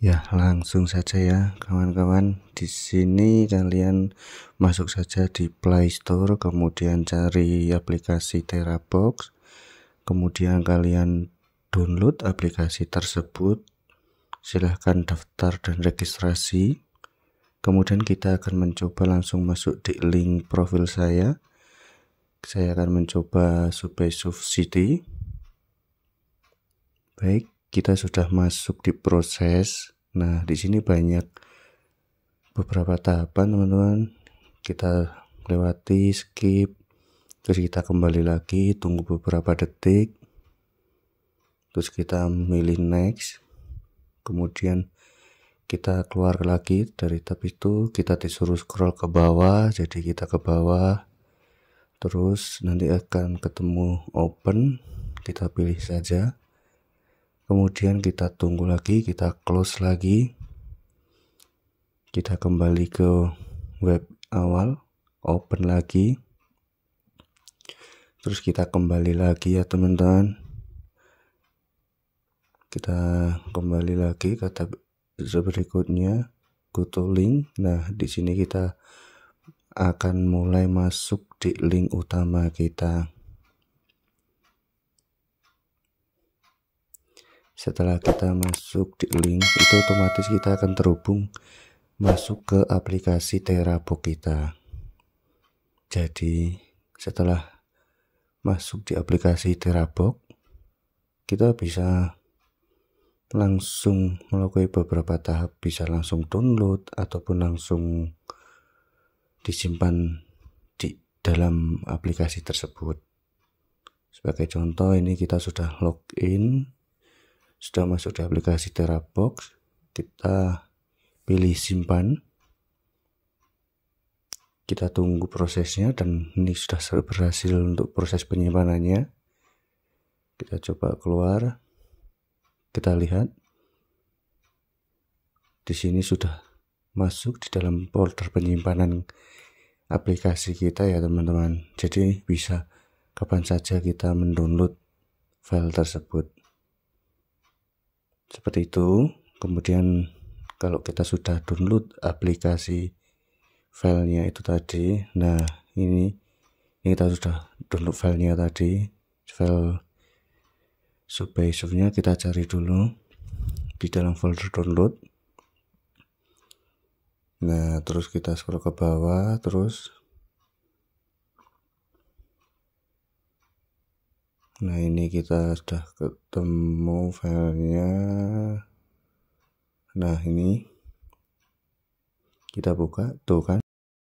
Ya, langsung saja ya, kawan-kawan. Di sini kalian masuk saja di Play Store, kemudian cari aplikasi TeraBox. Kemudian kalian download aplikasi tersebut. Silahkan daftar dan registrasi. Kemudian kita akan mencoba langsung masuk di link profil saya. Saya akan mencoba Subesuf City. Baik, kita sudah masuk di proses. Nah, di sini banyak beberapa tahapan, teman-teman. Kita lewati, skip, terus kita kembali lagi, tunggu beberapa detik. Terus kita milih next. Kemudian kita keluar lagi dari tab itu, kita disuruh scroll ke bawah, jadi kita ke bawah. Terus nanti akan ketemu open, kita pilih saja kemudian kita tunggu lagi kita close lagi kita kembali ke web awal open lagi terus kita kembali lagi ya teman-teman kita kembali lagi ke tab berikutnya go to link nah di sini kita akan mulai masuk di link utama kita setelah kita masuk di link itu otomatis kita akan terhubung masuk ke aplikasi Terabook kita jadi setelah masuk di aplikasi Terabook kita bisa langsung melakukan beberapa tahap bisa langsung download ataupun langsung disimpan di dalam aplikasi tersebut sebagai contoh ini kita sudah login sudah masuk di aplikasi Terabox kita pilih simpan kita tunggu prosesnya dan ini sudah berhasil untuk proses penyimpanannya kita coba keluar kita lihat di sini sudah masuk di dalam folder penyimpanan aplikasi kita ya teman-teman jadi bisa kapan saja kita mendownload file tersebut seperti itu kemudian kalau kita sudah download aplikasi filenya itu tadi nah ini ini kita sudah download filenya tadi file subbase kita cari dulu di dalam folder download nah terus kita scroll ke bawah terus nah ini kita sudah ketemu filenya nah ini kita buka tuh kan